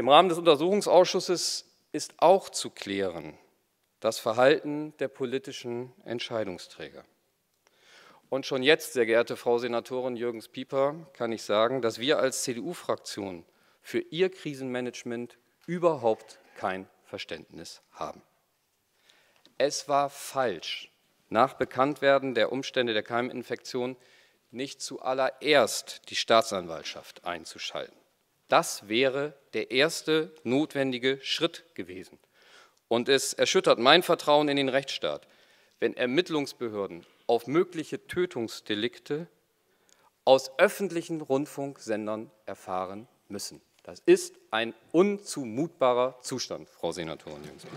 Im Rahmen des Untersuchungsausschusses ist auch zu klären das Verhalten der politischen Entscheidungsträger. Und schon jetzt, sehr geehrte Frau Senatorin Jürgens Pieper, kann ich sagen, dass wir als CDU-Fraktion für Ihr Krisenmanagement überhaupt kein Verständnis haben. Es war falsch, nach Bekanntwerden der Umstände der Keiminfektion nicht zuallererst die Staatsanwaltschaft einzuschalten. Das wäre der erste notwendige Schritt gewesen. Und es erschüttert mein Vertrauen in den Rechtsstaat, wenn Ermittlungsbehörden auf mögliche Tötungsdelikte aus öffentlichen Rundfunksendern erfahren müssen. Das ist ein unzumutbarer Zustand, Frau Senatorin Jüngste.